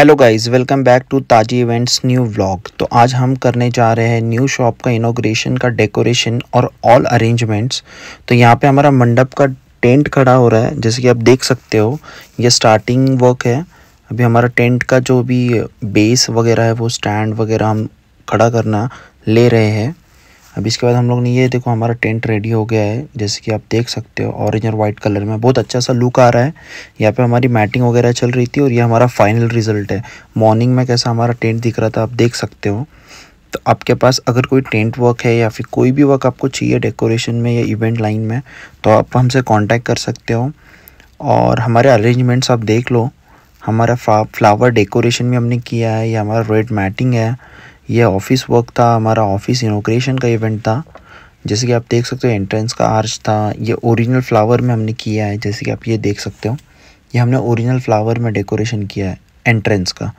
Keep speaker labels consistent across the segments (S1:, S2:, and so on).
S1: hello guys welcome back to ताजी events new vlog तो आज हम करने जा रहे हैं न्यू शॉप का इनोग्रेशन का डेकोरेशन और ऑल अरेंजमेंट्स तो यहाँ पे हमारा मंडप का टेंट खड़ा हो रहा है जैसे कि आप देख सकते हो ये स्टार्टिंग वर्क है अभी हमारा टेंट का जो भी बेस वगैरह है वो स्टैंड वगैरह हम खड़ा करना ले रहे हैं अब इसके बाद हम लोग ने ये देखो हमारा टेंट रेडी हो गया है जैसे कि आप देख सकते हो ऑरेंज और वाइट कलर में बहुत अच्छा सा लुक आ रहा है यहाँ पे हमारी मैटिंग वगैरह चल रही थी और ये हमारा फाइनल रिजल्ट है मॉर्निंग में कैसा हमारा टेंट दिख रहा था आप देख सकते हो तो आपके पास अगर कोई टेंट वर्क है या फिर कोई भी वर्क आपको चाहिए डेकोरेशन में या इवेंट लाइन में तो आप हमसे कॉन्टैक्ट कर सकते हो और हमारे अरेंजमेंट्स आप देख लो हमारा फ्लावर डेकोरेशन भी हमने किया है या हमारा रेड मैटिंग है यह ऑफिस वर्क था हमारा ऑफिस इनोग्रेशन का इवेंट था जैसे कि आप देख सकते हो एंट्रेंस का आर्च था ये ओरिजिनल फ्लावर में हमने किया है जैसे कि आप ये देख सकते हो ये हमने ओरिजिनल फ्लावर में डेकोरेशन किया है एंट्रेंस का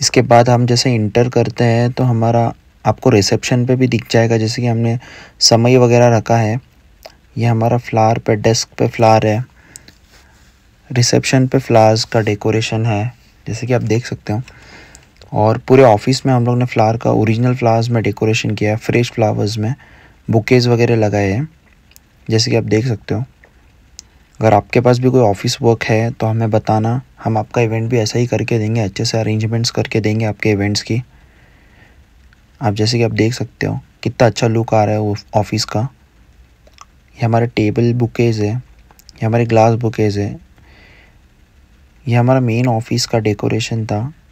S1: इसके बाद हम जैसे इंटर करते हैं तो हमारा आपको रिसेप्शन पे भी दिख जाएगा जैसे कि हमने समय वगैरह रखा है ये हमारा फ्लावर पे डेस्क पे फ्लावर है रिसेप्शन पे फ्लावर्स का डेकोरेशन है जैसे कि आप देख सकते हो और पूरे ऑफिस में हम लोग ने फ्लावर का ओरिजिनल फ्लावर्स में डेकोरेशन किया है फ्रेश फ्लावर्स में बुकेज वगैरह लगाए हैं जैसे कि आप देख सकते हो अगर आपके पास भी कोई ऑफिस वर्क है तो हमें बताना हम आपका इवेंट भी ऐसा ही करके देंगे अच्छे से अरेंजमेंट्स करके देंगे आपके इवेंट्स की आप जैसे कि आप देख सकते हो कितना अच्छा लुक आ रहा है वो ऑफिस का ये हमारे टेबल बुकेज है ये हमारे ग्लास बुकेज है ये हमारा मेन ऑफिस का डेकोरेशन था